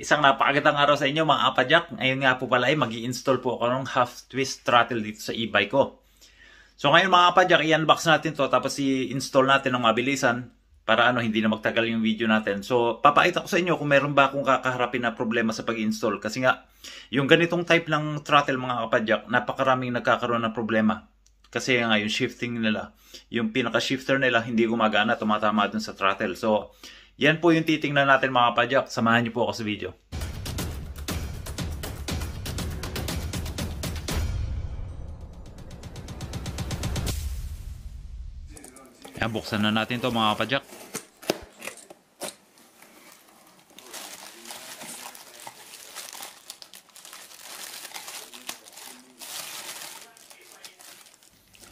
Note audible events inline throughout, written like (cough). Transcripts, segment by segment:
Isang napakagandang araw sa inyo mga apadyak. Ngayon nga po pala ay mag install po ako ng half twist throttle dito sa e-bike ko. So ngayon mga apadyak, i-unbox natin to tapos i-install natin ng mabilisan para ano hindi na magtagal yung video natin. So papakita ko sa inyo kung meron ba akong kakaharapin na problema sa pag-install kasi nga yung ganitong type ng throttle mga apadyak, napakaraming nagkakaroon ng problema. Kasi nga yung shifting nila. Yung pinaka-shifter nila, hindi gumagana, tumatama dun sa throttle. So, yan po yung titingnan natin mga pajak. Samahan niyo po ako sa video. Yan, buksan na natin to mga pajak.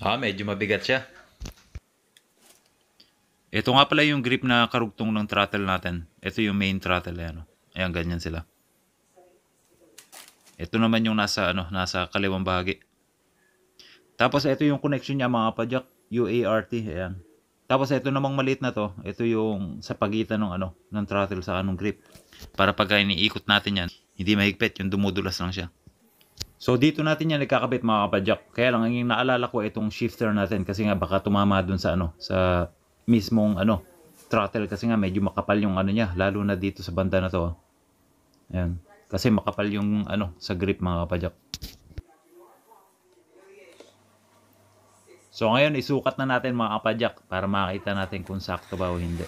Ah, medyo mabigat siya. Ito nga pala yung grip na karugtong ng throttle natin. Ito yung main throttle. Eh, ano? Ayan, Ayun ganyan sila. Ito naman yung nasa, ano, nasa kaliwang bahagi. Tapos ito yung connection niya mga pajak. UART. Ayan. Tapos ito namang maliit na to. Ito yung sa pagitan ng, ano, ng throttle sa anong grip. Para pagka iniikot natin yan, hindi mahigpit. Yung dumudulas lang siya. So dito natin yan nagkakabit mga kapadyak. Kaya lang ang naalala ko itong shifter natin kasi nga baka tumama dun sa ano sa mismong ano throttle kasi nga medyo makapal yung ano niya lalo na dito sa banda na to. Oh. Ayun. Kasi makapal yung ano sa grip mga kapadyak. So ngayon isukat na natin mga kapadyak para makita natin kung sakto ba o hindi.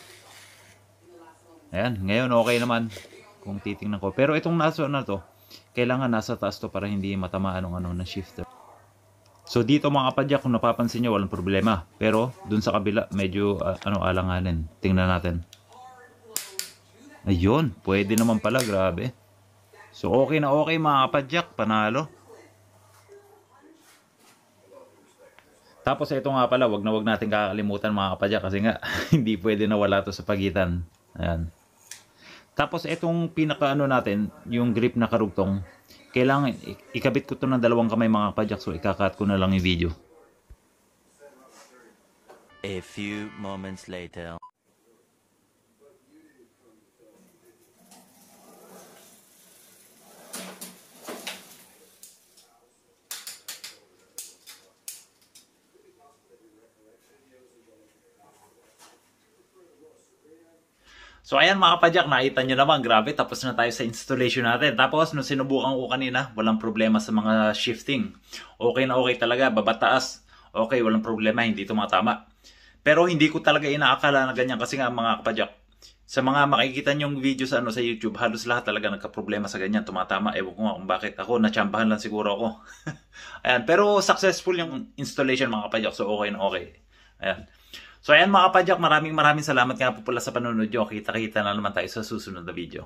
Ayan, ngayon okay naman kung titingnan ko. Pero itong naso na to, kailangan nasa taas to para hindi matamaan ng ano ng shifter. So dito mga kapadyak, kung napapansin nyo, walang problema. Pero dun sa kabila, medyo uh, ano alanganin. Tingnan natin. Ayun, pwede naman pala, grabe. So okay na okay mga kapadyak, panalo. Tapos ito nga pala, wag na wag natin kakalimutan mga kapadyak kasi nga (laughs) hindi pwede na wala to sa pagitan. Ayan. Tapos itong pinakaano natin, yung grip na karugtong, kailangan ikabit ko to ng dalawang kamay mga kapadyak so ikakat ko na lang yung video. A few moments later. So ayan mga kapadyak, nakita nyo naman, grabe, tapos na tayo sa installation natin. Tapos, nung sinubukan ko kanina, walang problema sa mga shifting. Okay na okay talaga, babataas. Okay, walang problema, hindi tumatama. Pero hindi ko talaga inaakala na ganyan kasi nga mga kapadyak, sa mga makikita nyong video sa ano sa YouTube, halos lahat talaga nagka-problema sa ganyan, tumatama. Ewan ko nga kung bakit. Ako, natsambahan lang siguro ako. (laughs) Ayan, pero successful yung installation mga kapadyak, so okay na okay. Ayan. So ayan mga padyak, maraming maraming salamat nga po pala sa panonood nyo. Kita-kita na naman tayo sa susunod na video.